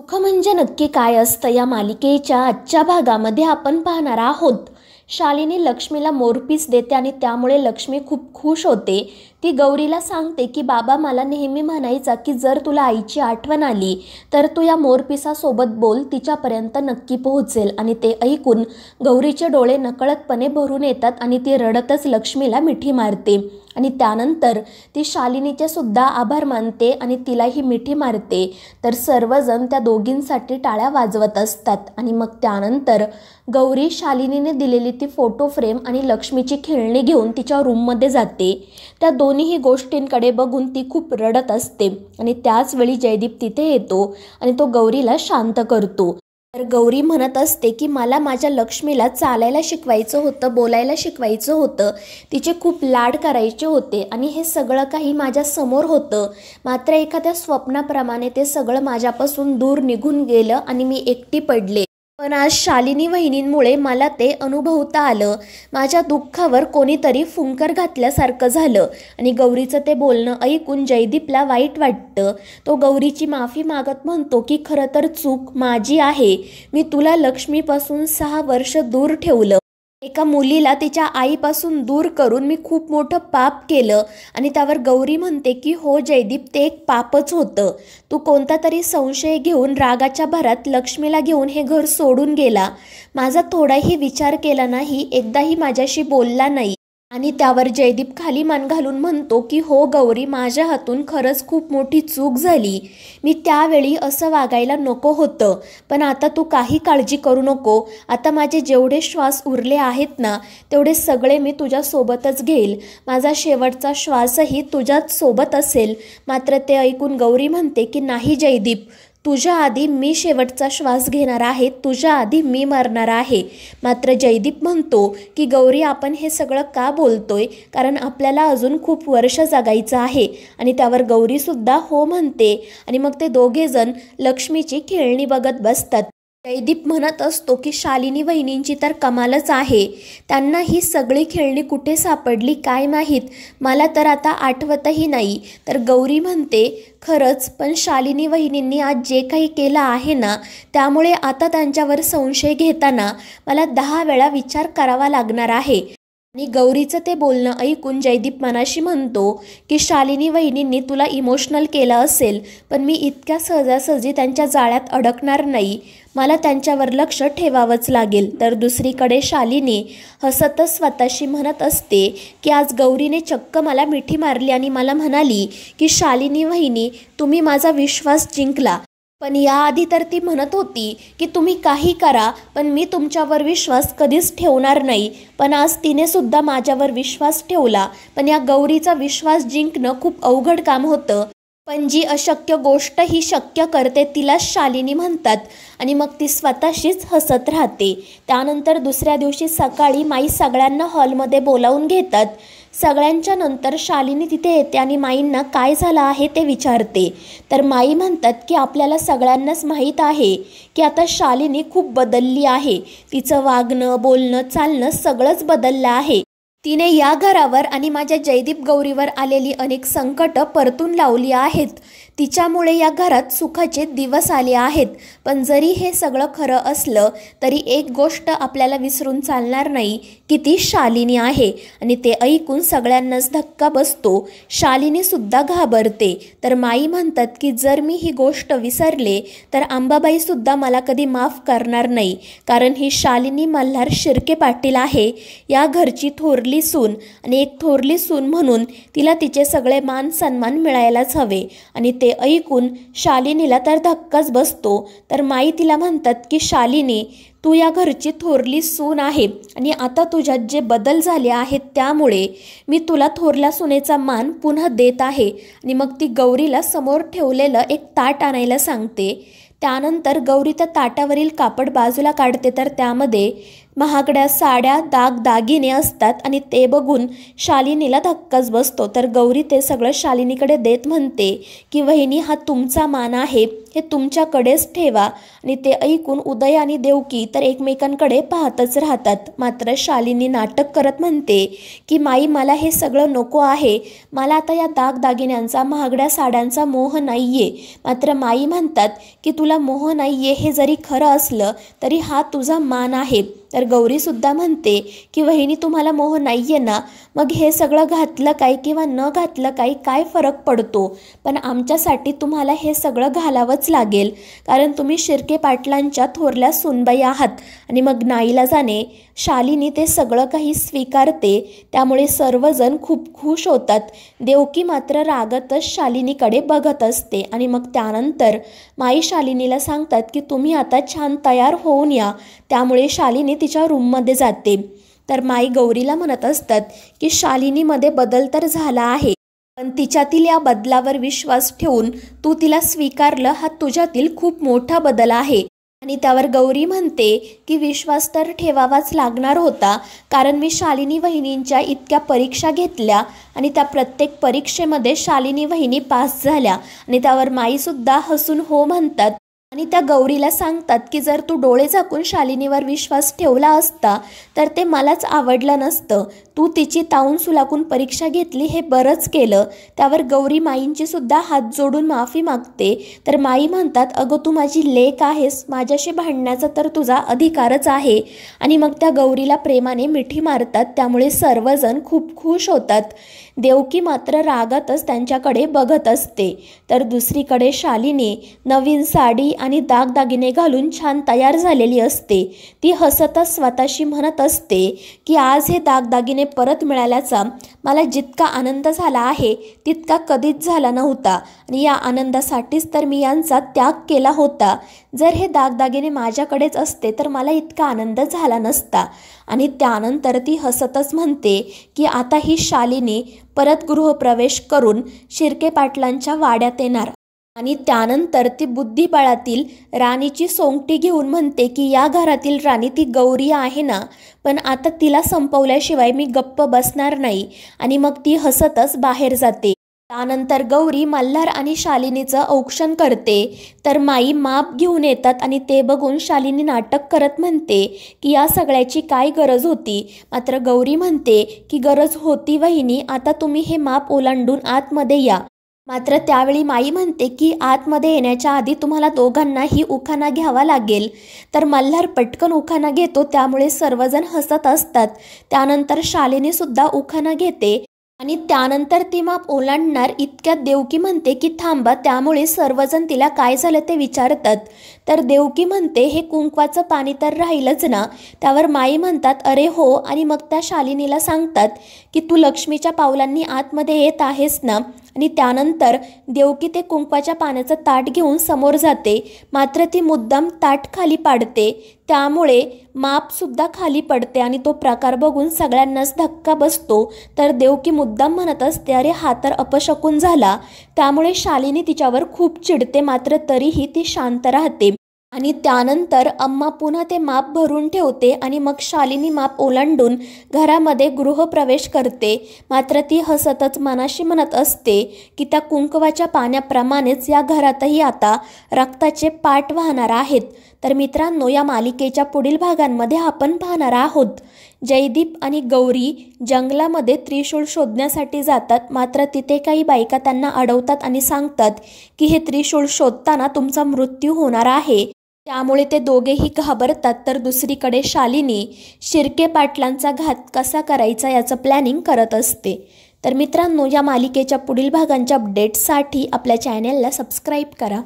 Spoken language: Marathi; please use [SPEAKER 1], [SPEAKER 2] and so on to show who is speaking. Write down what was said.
[SPEAKER 1] सुख म्हणजे नक्की काय असतं या मालिकेच्या आजच्या भागामध्ये आपण पाहणार आहोत शालिनी लक्ष्मीला मोरपीस देते आणि त्यामुळे लक्ष्मी खूप खुश होते ती गौरीला सांगते की बाबा मला नेहमी म्हणायचा की जर तुला आईची आठवण आली तर तू या मोरपिसासोबत बोल तिच्यापर्यंत नक्की पोहोचेल आणि ते ऐकून गौरीचे डोळे नकळतपणे भरून येतात आणि ती रडतच लक्ष्मीला मिठी मारते आणि त्यानंतर ती शालिनीचे सुद्धा आभार मानते आणि तिलाही मिठी मारते तर सर्वजण त्या दोघींसाठी टाळ्या वाजवत असतात आणि मग त्यानंतर गौरी शालिनीने दिलेली ती फोटो फ्रेम आणि लक्ष्मीची खेळणी घेऊन तिच्या रूममध्ये जाते त्या दोन्हीही गोष्टींकडे बघून ती खूप रडत असते आणि त्याचवेळी जयदीप तिथे येतो आणि तो गौरीला शांत करतो तर गौरी म्हणत असते की मला माझ्या लक्ष्मीला चालायला शिकवायचं होतं बोलायला शिकवायचं होतं तिचे खूप लाड करायचे होते आणि हे सगळं काही माझ्यासमोर होतं मात्र एखाद्या स्वप्नाप्रमाणे ते सगळं माझ्यापासून दूर निघून गेलं आणि मी एकटी पडले पण आज शालिनी वहिनींमुळे मला ते अनुभवता आलं माझ्या दुःखावर कोणीतरी फुंकर घातल्यासारखं झालं आणि गौरीचं ते बोलणं ऐकून जयदीपला वाईट वाटतं तो गौरीची माफी मागत म्हणतो की खरं तर चूक माझी आहे मी तुला लक्ष्मीपासून सहा वर्ष दूर ठेवलं एका मुलीला तिच्या आईपासून दूर करून मी खूप मोठं पाप केलं आणि त्यावर गौरी म्हणते की हो जयदीप ते एक पापच होतं तू कोणता तरी संशय घेऊन रागाच्या भरात लक्ष्मीला घेऊन हे घर सोडून गेला माझा थोडाही विचार केला नाही एकदाही माझ्याशी बोलला नाही आणि त्यावर जयदीप खाली मान घालून म्हणतो की हो गौरी माझ्या हातून खरंच खूप मोठी चूक झाली मी त्यावेळी असं वागायला नको होतं पण आता तू काही काळजी करू नको आता माझे जेवढे श्वास उरले आहेत ना तेवढे सगळे मी तुझ्यासोबतच घेईल माझा शेवटचा श्वासही तुझ्याच सोबत असेल मात्र ते ऐकून गौरी म्हणते की नाही जयदीप तुझ्या आधी मी शेवटचा श्वास घेणार आहे तुझ्या आधी मी मरणार आहे मात्र जयदीप म्हणतो की गौरी आपण हे सगळं का बोलतोय कारण आपल्याला अजून खूप वर्ष जगायचं आहे आणि त्यावर गौरीसुद्धा हो म्हणते आणि मग ते दोघेजण लक्ष्मीची खेळणी बघत बसतात जयदीप म्हणत असतो की शालिनी वहिनींची तर कमालच आहे त्यांना ही सगळी खेळणी कुठे सापडली काय माहीत मला तर आता आठवतही नाही तर गौरी म्हणते खरंच पण शालिनी वहिनींनी आज जे काही केलं आहे ना त्यामुळे आता त्यांच्यावर संशय घेताना मला दहा वेळा विचार करावा लागणार आहे आणि गौरीचं ते बोलणं ऐकून जयदीप मनाशी म्हणतो की शालिनी वहिनींनी तुला इमोशनल केलं असेल पण मी इतक्या सहजासहजी त्यांच्या जाळ्यात अडकणार नाही मला त्यांच्यावर लक्ष ठेवावंच लागेल तर दुसरीकडे शालिनी हसतच स्वतःशी म्हणत असते की आज गौरीने चक्क मला मिठी मारली आणि मला म्हणाली की शालिनी वहिनी तुम्ही माझा विश्वास जिंकला पण याआधी तर ती म्हणत होती की तुम्ही काही करा पण मी तुमच्यावर विश्वास कधीच ठेवणार नाही पण आज तिने सुद्धा माझ्यावर विश्वास ठेवला पण या गौरीचा विश्वास जिंकणं खूप अवघड काम होतं पण जी अशक्य गोष्ट ही शक्य करते तिला शालिनी म्हणतात आणि मग ती स्वतःशीच हसत राहते त्यानंतर दुसऱ्या दिवशी सकाळी माई सगळ्यांना हॉलमध्ये बोलावून घेतात सगळ्यांच्या नंतर शालिनी तिथे येते आणि माईंना काय झालं आहे ते विचारते तर माई म्हणतात की आपल्याला सगळ्यांनाच माहीत आहे की आता शालिनी खूप बदलली आहे तिचं वागणं बोलणं चालणं सगळंच बदललं आहे तिने या घरावर आणि माझ्या जयदीप गौरीवर आलेली अनेक संकटं परतून लावली आहेत तिच्यामुळे या घरात सुखाचे दिवस आले आहेत पण जरी हे सगळं खरं असलं तरी एक गोष्ट आपल्याला विसरून चालणार नाही की ती शालिनी आहे आणि ते ऐकून सगळ्यांनाच धक्का बसतो शालिनीसुद्धा घाबरते तर माई म्हणतात की जर मी ही गोष्ट विसरले तर आंबाबाईसुद्धा मला कधी माफ करणार नाही कारण ही शालिनी मल्हार शिर्के पाटील आहे या घरची थोरली सून आणि एक थोरली सून म्हणून तिला तिचे सगळे मान सन्मान मिळायलाच हवे आणि ते ऐकून शालिनीला तर धक्काच बसतो तर माई तिला म्हणतात की शालिनी तू या घरची थोरली सून आहे आणि आता तुझ्यात जे बदल झाले आहेत त्यामुळे मी तुला थोरल्या सुनेचा मान पुन्हा देत आहे आणि मग ती गौरीला समोर ठेवलेलं एक ताट आणायला सांगते त्यानंतर गौरी त्या ताटावरील कापड बाजूला काढते तर त्यामध्ये महागड्या साड्या दागदागिने असतात आणि ते बघून शालिनीला धक्काच बसतो तर गौरी ते सगळं शालिनीकडे देत म्हणते की वहिनी हा तुमचा मान आहे हे तुमच्याकडेच ठेवा आणि ते ऐकून उदय आणि देवकी तर एकमेकांकडे पाहतच राहतात मात्र शालिनी नाटक करत म्हणते की माई मला हे सगळं नको आहे मला आता या दागदागिन्यांचा महागड्या साड्यांचा मोह आहे मात्र माई म्हणतात की तुला मोह नाहीये हे जरी खरं असलं तरी हा तुझा मान आहे तर गौरीसुद्धा म्हणते की वहिनी तुम्हाला मोह नाहीये ना मग हे सगळं घातलं काय किंवा न घातलं काही काय फरक पडतो पण आमच्यासाठी तुम्हाला हे सगळं घालावं करावंच लागेल कारण तुम्ही शिर्के पाटलांच्या थोरल्या सुनबाई आहात आणि मग जाणे शालिनी ते सगळं काही स्वीकारते त्यामुळे सर्वजण खूप खुश होतात देवकी मात्र रागतच शालिनीकडे बघत असते आणि मग त्यानंतर माई शालिनीला सांगतात की तुम्ही आता छान तयार होऊन या त्यामुळे शालिनी तिच्या रूममध्ये जाते तर माई गौरीला म्हणत असतात की शालिनीमध्ये बदल तर झाला आहे पण तिच्यातील या बदलावर विश्वास ठेवून तू तिला स्वीकारलं हा तुझ्यातील खूप मोठा बदल आहे आणि त्यावर गौरी म्हणते की विश्वास तर ठेवावाच लागणार होता कारण मी शालिनी वहिनींच्या इतक्या परीक्षा घेतल्या आणि त्या प्रत्येक परीक्षेमध्ये शालिनी वहिनी पास झाल्या आणि त्यावर माईसुद्धा हसून हो म्हणतात आणि त्या गौरीला सांगतात की जर तू डोळे झाकून शालिनीवर विश्वास ठेवला असता तर ते मलाच आवडलं नसतं तू तिची ताऊन सुलाकून परीक्षा घेतली हे बरंच केलं त्यावर गौरी माईंची सुद्धा हात जोडून माफी मागते तर माई म्हणतात अगं तू माझी लेख आहेस माझ्याशी भांडण्याचा तर तुझा अधिकारच आहे आणि मग त्या गौरीला प्रेमाने मिठी मारतात त्यामुळे सर्वजण खूप खुश होतात देवकी मात्र रागातच त्यांच्याकडे बघत असते तर दुसरीकडे शालिनी नवीन साडी आणि दागदागिने घालून छान तयार झालेली असते ती हसतच स्वतःशी म्हणत असते की आज हे दागदागिने परत मिळाल्याचा मला जितका आनंद झाला आहे तितका कधीच झाला नव्हता आणि या आनंदासाठीच तर मी यांचा त्याग केला होता जर हे दागदागिने माझ्याकडेच असते तर मला इतका आनंद झाला नसता आणि त्यानंतर ती हसतच म्हणते की आता ही शालिनी परत गृहप्रवेश करून शिर्के पाटलांच्या वाड्यात येणार आणि त्यानंतर ती बुद्धिबळातील राणीची सोंगटी घेऊन म्हणते की या घरातील राणी ती गौरी आहे ना पण आता तिला संपवल्याशिवाय मी गप्प बसणार नाही आणि मग ती हसतच बाहेर जाते त्यानंतर गौरी मल्हार आणि शालिनीचं औक्षण करते तर माई माप घेऊन येतात आणि ते बघून शालिनी नाटक करत म्हणते की या सगळ्याची काय गरज होती मात्र गौरी म्हणते की गरज होती वहिनी आता तुम्ही हे माप ओलांडून आतमध्ये या मात्र त्यावेळी माई म्हणते की आतमध्ये येण्याच्या आधी तुम्हाला दोघांनाही उखाणा घ्यावा लागेल तर मल्हार पटकन उखाणा घेतो त्यामुळे सर्वजण हसत असतात त्यानंतर सुद्धा उखाणा घेते आणि त्यानंतर ती माप ओलांडणार इतक्यात देवकी म्हणते की थांबा त्यामुळे सर्वजण तिला काय झालं ते विचारतात तर देवकी म्हणते हे कुंकवाचं पाणी तर राहिलंच ना त्यावर माई म्हणतात अरे हो आणि मग त्या शालिनीला सांगतात की तू लक्ष्मीच्या पावलांनी आतमध्ये येत आहेस ना आणि त्यानंतर देवकी ते कुंकवाच्या पाण्याचं ताट घेऊन समोर जाते मात्र ती मुद्दाम ताट खाली पाडते त्यामुळे मापसुद्धा खाली पडते आणि तो प्रकार बघून सगळ्यांनाच धक्का बसतो तर देवकी मुद्दाम म्हणत असते अरे हा तर अपशकून झाला त्यामुळे शालिनी तिच्यावर खूप चिडते मात्र तरीही ती शांत राहते आणि त्यानंतर अम्मा पुन्हा ते माप भरून ठेवते आणि मग शालिनी माप ओलांडून घरामध्ये गृहप्रवेश करते मात्र ती हसतच मनाशी म्हणत असते की त्या कुंकवाच्या पाण्याप्रमाणेच या घरातही आता रक्ताचे पाठ वाहणार आहेत तर मित्रांनो या मालिकेच्या पुढील भागांमध्ये आपण पाहणार आहोत जयदीप आणि गौरी जंगलामध्ये त्रिशूळ शोधण्यासाठी जातात मात्र तिथे काही बायका त्यांना अडवतात आणि सांगतात की हे त्रिशूळ शोधताना तुमचा मृत्यू होणार आहे त्यामुळे ते दोघेही घाबरतात तर दुसरीकडे शालिनी शिर्के पाटलांचा घात कसा करायचा याचं प्लॅनिंग करत असते तर मित्रांनो या मालिकेच्या पुढील भागांच्या अपडेट्ससाठी आपल्या चॅनेलला सबस्क्राईब करा